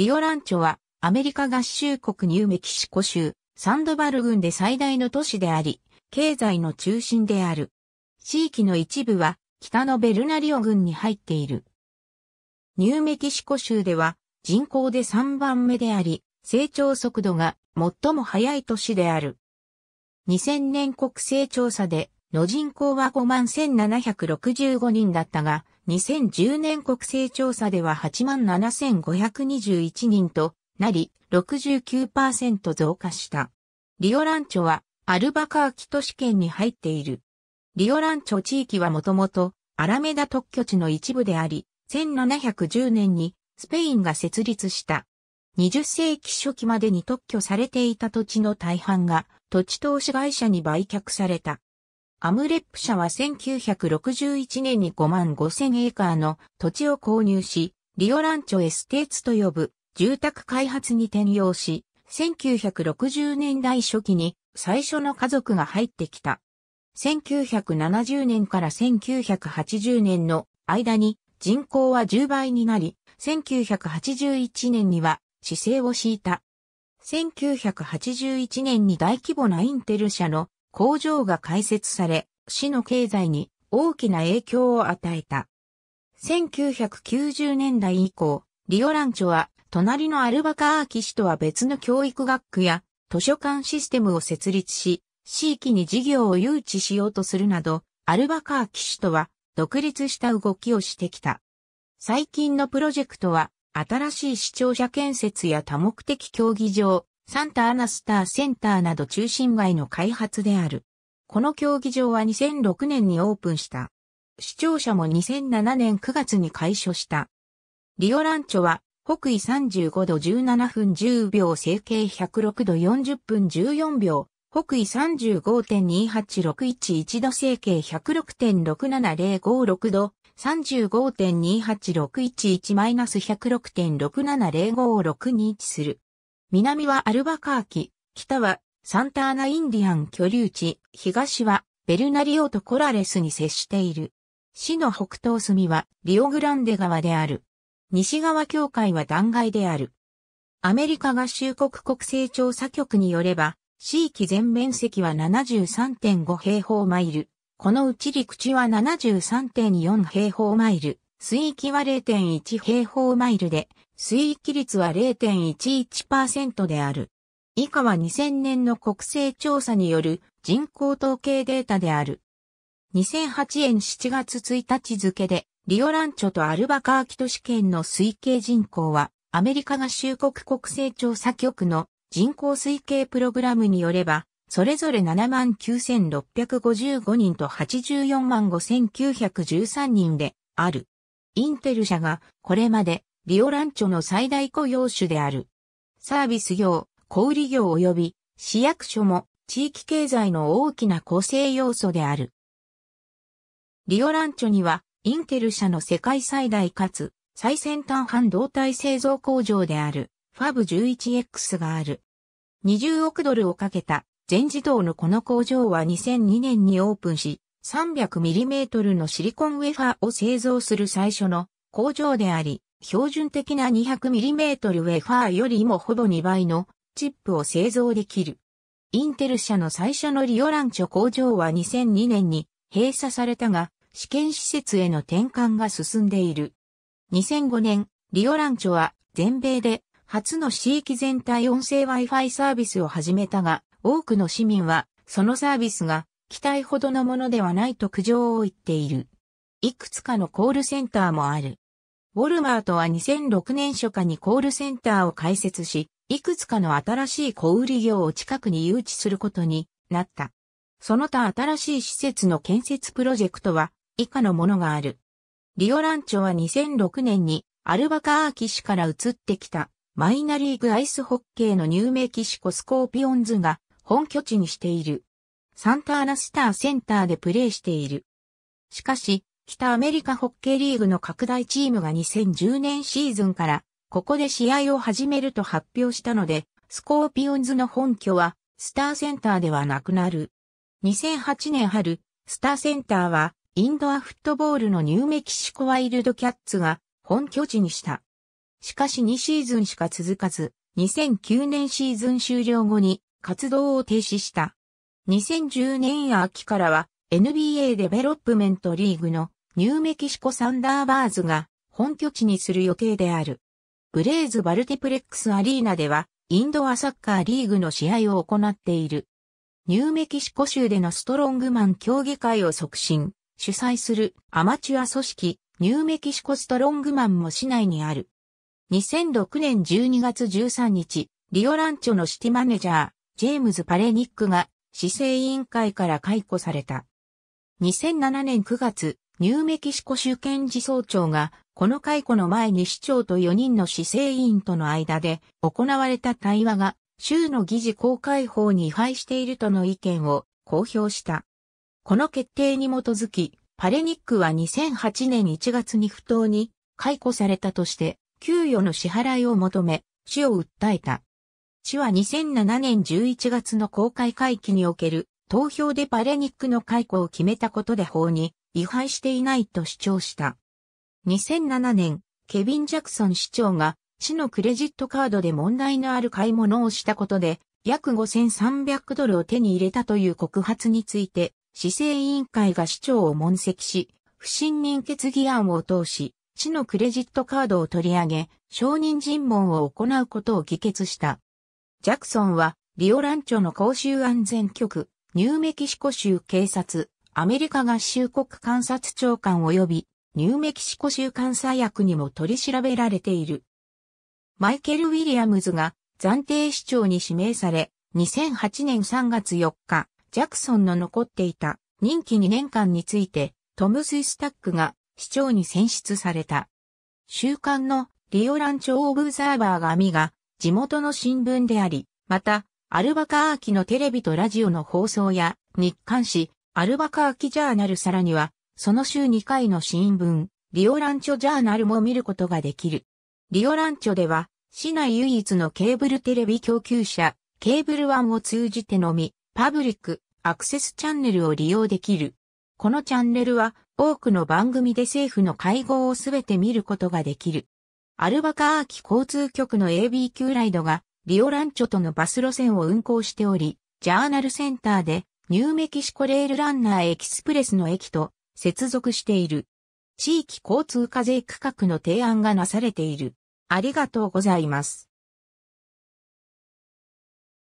リオランチョはアメリカ合衆国ニューメキシコ州サンドバル郡で最大の都市であり、経済の中心である。地域の一部は北のベルナリオ郡に入っている。ニューメキシコ州では人口で3番目であり、成長速度が最も速い都市である。2000年国勢調査で、の人口は5万1765人だったが、2010年国勢調査では87,521人となり、69%増加した。リオランチョはアルバカーキ都市圏に入っている。リオランチョ地域はもともとアラメダ特許地の一部であり、1710年にスペインが設立した。20世紀初期までに特許されていた土地の大半が土地投資会社に売却された。アムレップ社は1961年に5万5千エーカーの土地を購入し、リオランチョエステーツと呼ぶ住宅開発に転用し、1960年代初期に最初の家族が入ってきた。1970年から1980年の間に人口は10倍になり、1981年には姿勢を敷いた。1981年に大規模なインテル社の工場が開設され、市の経済に大きな影響を与えた。1990年代以降、リオランチョは隣のアルバカーキ市とは別の教育学区や図書館システムを設立し、地域に事業を誘致しようとするなど、アルバカーキ市とは独立した動きをしてきた。最近のプロジェクトは、新しい視聴者建設や多目的競技場、サンタアナスターセンターなど中心街の開発である。この競技場は2006年にオープンした。視聴者も2007年9月に開所した。リオランチョは北緯35度17分10秒、整形106度40分14秒、北緯35.2861 1度整形106.67056度、35.28611-106.67056に位置する。南はアルバカーキ、北はサンターナインディアン居留地、東はベルナリオとコラレスに接している。市の北東隅はリオグランデ川である。西側境界は断崖である。アメリカ合衆国国勢調査局によれば、地域全面積は73.5平方マイル。このうち陸地は73.4平方マイル。水域は0.1平方マイルで、水域率は0.11%である。以下は2000年の国勢調査による人口統計データである。2008年7月1日付で、リオランチョとアルバカーキ都市圏の推計人口は、アメリカ合衆国国勢調査局の人口推計プログラムによれば、それぞれ79,655人と845913人である。インテル社がこれまでリオランチョの最大雇用種である。サービス業、小売業及び市役所も地域経済の大きな構成要素である。リオランチョにはインテル社の世界最大かつ最先端半導体製造工場であるファブ 11X がある。20億ドルをかけた全自動のこの工場は2002年にオープンし、300mm のシリコンウェファーを製造する最初の工場であり、標準的な 200mm ウェファーよりもほぼ2倍のチップを製造できる。インテル社の最初のリオランチョ工場は2002年に閉鎖されたが、試験施設への転換が進んでいる。2005年、リオランチョは全米で初の地域全体音声 Wi-Fi サービスを始めたが、多くの市民はそのサービスが期待ほどのものではないと苦情を言っている。いくつかのコールセンターもある。ウォルマートは2006年初夏にコールセンターを開設し、いくつかの新しい小売業を近くに誘致することになった。その他新しい施設の建設プロジェクトは以下のものがある。リオランチョは2006年にアルバカーキ市から移ってきたマイナリーグアイスホッケーのニューメキシコスコーピオンズが本拠地にしている。サンタアナスターセンターでプレーしている。しかし、北アメリカホッケーリーグの拡大チームが2010年シーズンから、ここで試合を始めると発表したので、スコーピオンズの本拠は、スターセンターではなくなる。2008年春、スターセンターは、インドアフットボールのニューメキシコワイルドキャッツが本拠地にした。しかし2シーズンしか続かず、2009年シーズン終了後に活動を停止した。2010年秋からは NBA デベロップメントリーグのニューメキシコサンダーバーズが本拠地にする予定である。ブレイズバルティプレックスアリーナではインドアサッカーリーグの試合を行っている。ニューメキシコ州でのストロングマン競技会を促進、主催するアマチュア組織ニューメキシコストロングマンも市内にある。2006年12月13日、リオランチョのシティマネージャー、ジェームズ・パレニックが市政委員会から解雇された。2007年9月、ニューメキシコ州検事総長が、この解雇の前に市長と4人の市政委員との間で行われた対話が、州の議事公開法に違反しているとの意見を公表した。この決定に基づき、パレニックは2008年1月に不当に解雇されたとして、給与の支払いを求め、死を訴えた。氏は2007年11月の公開会期における投票でパレニックの解雇を決めたことで法に違反していないと主張した。2007年、ケビン・ジャクソン市長が市のクレジットカードで問題のある買い物をしたことで約5300ドルを手に入れたという告発について市政委員会が市長を問責し、不信任決議案を通し、市のクレジットカードを取り上げ、承認尋問を行うことを議決した。ジャクソンは、リオランチョの公衆安全局、ニューメキシコ州警察、アメリカ合衆国監察長官及び、ニューメキシコ州監査役にも取り調べられている。マイケル・ウィリアムズが暫定市長に指名され、2008年3月4日、ジャクソンの残っていた任期2年間について、トム・スイスタックが市長に選出された。週刊のリオランチョ・オブザーバーが網が地元の新聞であり、また、アルバカーキのテレビとラジオの放送や、日刊誌、アルバカーキジャーナルさらには、その週2回の新聞、リオランチョジャーナルも見ることができる。リオランチョでは、市内唯一のケーブルテレビ供給者、ケーブルワンを通じてのみ、パブリック、アクセスチャンネルを利用できる。このチャンネルは、多くの番組で政府の会合をすべて見ることができる。アルバカーキ交通局の AB 級ライドがリオランチョとのバス路線を運行しており、ジャーナルセンターでニューメキシコレールランナーエキスプレスの駅と接続している。地域交通課税区画の提案がなされている。ありがとうございます。